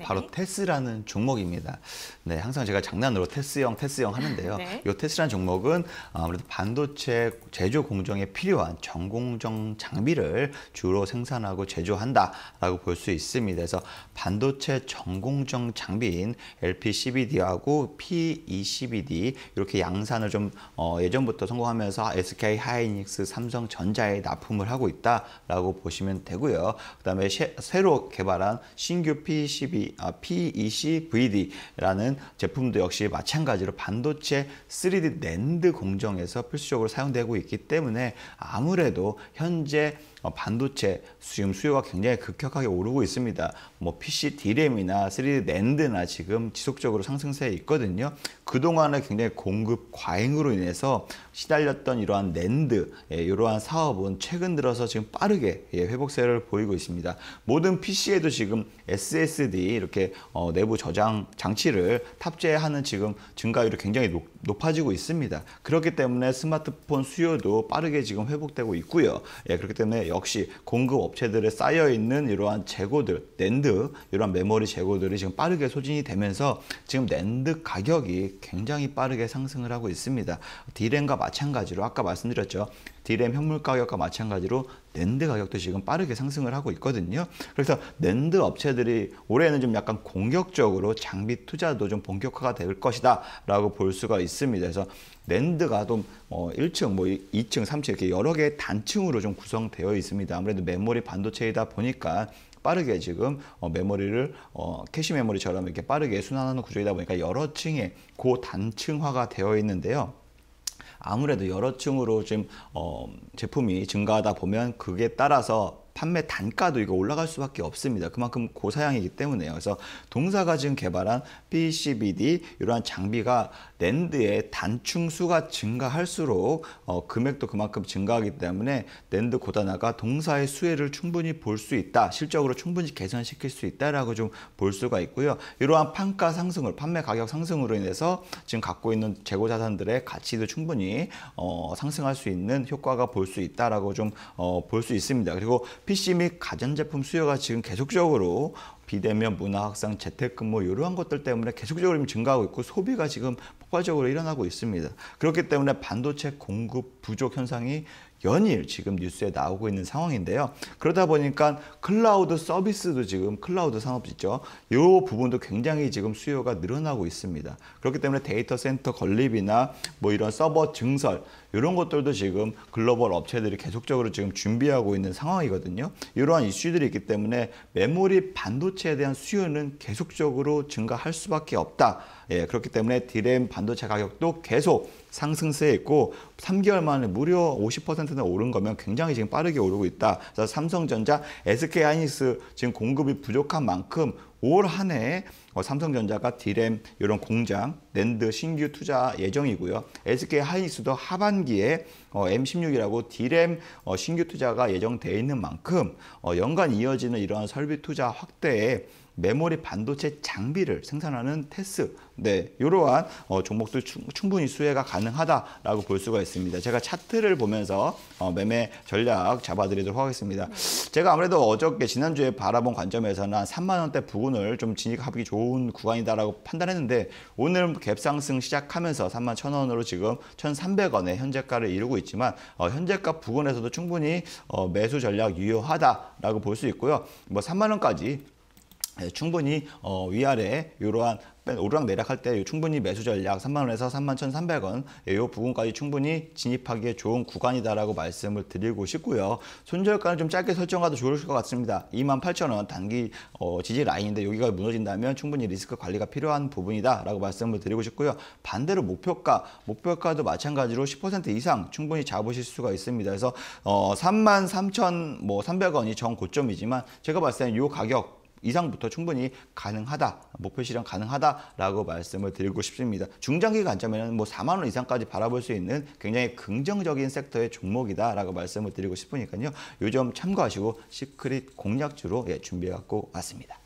네. 바로 네. 테스라는 종목입니다. 네, 항상 제가 장난으로 테스형, 테스형 하는데요. 네. 이 테스라는 종목은 아무래도 반도체 제조 공정에 필요한 전공정 장비를 주로 생산하고 제조한다라고 볼 수 있습니다. 그래서 반도체 전공정 장비인 LPCBD하고 p e c d 이렇게 양산을 좀 어, 예전부터 성공하면서 SK 하이닉스, 삼성전자에 납품을 하고 있다라고 보시면 되고요. 그다음에 새로 개발한 신규 PCB e PEC, 아, PEC VD라는 제품도 역시 마찬가지로 반도체 3D 낸드 공정에서 필수적으로 사용되고 있기 때문에 아무래도 현재 어, 반도체 수용 수요가 굉장히 급격하게 오르고 있습니다. 뭐 PC DRAM이나 3D 낸드나 지금 지속적으로 상승세에 있거든요. 그동안에 굉장히 공급 과잉으로 인해서 시달렸던 이러한 낸드 예, 이러한 사업은 최근 들어서 지금 빠르게 예, 회복세를 보이고 있습니다. 모든 PC에도 지금 SSD 이렇게 어, 내부 저장 장치를 탑재하는 지금 증가율이 굉장히 높, 높아지고 있습니다. 그렇기 때문에 스마트폰 수요도 빠르게 지금 회복되고 있고요. 예, 그렇기 때문에 역시 공급 업체들에 쌓여 있는 이러한 재고들, 낸드 이러한 메모리 재고들이 지금 빠르게 소진이 되면서 지금 낸드 가격이 굉장히 빠르게 상승을 하고 있습니다. 디램과 마찬가지로 아까 말씀드렸죠. 디램 현물 가격과 마찬가지로 낸드 가격도 지금 빠르게 상승을 하고 있거든요. 그래서 낸드 업체들이 올해는 좀 약간 공격적으로 장비 투자도 좀 본격화가 될 것이다 라고 볼 수가 있습니다. 있습니다. 그래서 랜드가 좀 어, 1층, 뭐 2층, 3층 이렇게 여러 개의 단층으로 좀 구성되어 있습니다. 아무래도 메모리 반도체이다 보니까 빠르게 지금 어, 메모리를 어, 캐시 메모리처럼 이렇게 빠르게 순환하는 구조이다 보니까 여러 층의 고단층화가 되어 있는데요. 아무래도 여러 층으로 지금 어, 제품이 증가하다 보면 그게 따라서 판매 단가도 이거 올라갈 수밖에 없습니다. 그만큼 고사양이기 때문에요. 그래서 동사가 지금 개발한 PCBD 이러한 장비가 랜드의단층수가 증가할수록 어, 금액도 그만큼 증가하기 때문에 랜드 고단화가 동사의 수혜를 충분히 볼 수 있다. 실적으로 충분히 개선시킬 수 있다라고 좀 볼 수가 있고요. 이러한 판가 상승을 판매 가격 상승으로 인해서 지금 갖고 있는 재고 자산들의 가치도 충분히 어, 상승할 수 있는 효과가 볼 수 있다라고 좀 볼수 어, 있습니다. 그리고 PC 및 가전제품 수요가 지금 계속적으로 비대면 문화 확산 재택근무 뭐 이러한 것들 때문에 계속적으로 증가하고 있고 소비가 지금 폭발적으로 일어나고 있습니다. 그렇기 때문에 반도체 공급 부족 현상이 연일 지금 뉴스에 나오고 있는 상황인데요. 그러다 보니까 클라우드 서비스도 지금 클라우드 산업 이죠이 부분도 굉장히 지금 수요가 늘어나고 있습니다. 그렇기 때문에 데이터 센터 건립이나 뭐 이런 서버 증설 이런 것들도 지금 글로벌 업체들이 계속적으로 지금 준비하고 있는 상황이거든요. 이러한 이슈들이 있기 때문에 메모리 반도체에 대한 수요는 계속적으로 증가할 수밖에 없다. 예, 그렇기 때문에 디램 반도체 가격도 계속 상승세에 있고 3개월 만에 무려 50%나 오른 거면 굉장히 지금 빠르게 오르고 있다. 그래서 삼성전자, SK 하이닉스 지금 공급이 부족한 만큼 올 한해 뭐 삼성전자가 디램 이런 공장 랜드 신규 투자 예정이고요. SK 하이닉스도 하반기에 어, M16이라고 디램 어, 신규 투자가 예정돼 있는 만큼 어, 연간 이어지는 이러한 설비 투자 확대에 메모리 반도체 장비를 생산하는 테스 네 이러한 어, 종목도 충, 분히 수혜가 가능하다라고 볼 수가 있습니다. 제가 차트를 보면서 어, 매매 전략 잡아드리도록 하겠습니다. 제가 아무래도 어저께 지난주에 바라본 관점에서는 3만 원대 부근을 좀 진입하기 좋은 좋은 구간이다라고 판단했는데 오늘 갭상승 시작하면서 3만 1,000원으로 지금 1,300원의 현재가를 이루고 있지만 어, 현재가 부근에서도 충분히 어, 매수 전략 유효하다라고 볼 수 있고요. 뭐 3만 원까지 네, 충분히 어, 위아래 이러한 오르락 내락할 때 충분히 매수 전략 3만 원에서 3만 1,300원 이 부분까지 충분히 진입하기에 좋은 구간이다라고 말씀을 드리고 싶고요. 손절가는 좀 짧게 설정가도 좋을 것 같습니다. 2 8,000원 단기 어, 지지 라인인데 여기가 무너진다면 충분히 리스크 관리가 필요한 부분이다라고 말씀을 드리고 싶고요. 반대로 목표가 목표가도 마찬가지로 10% 이상 충분히 잡으실 수가 있습니다. 그래서 어, 3 3 300원이 정 고점이지만 제가 봤을 때는 이 가격 이상부터 충분히 가능하다. 목표 실현 가능하다라고 말씀을 드리고 싶습니다. 중장기 관점에는 뭐 4만 원 이상까지 바라볼 수 있는 굉장히 긍정적인 섹터의 종목이다라고 말씀을 드리고 싶으니까요. 요점 참고하시고 시크릿 공략주로 예, 준비해 갖고 왔습니다.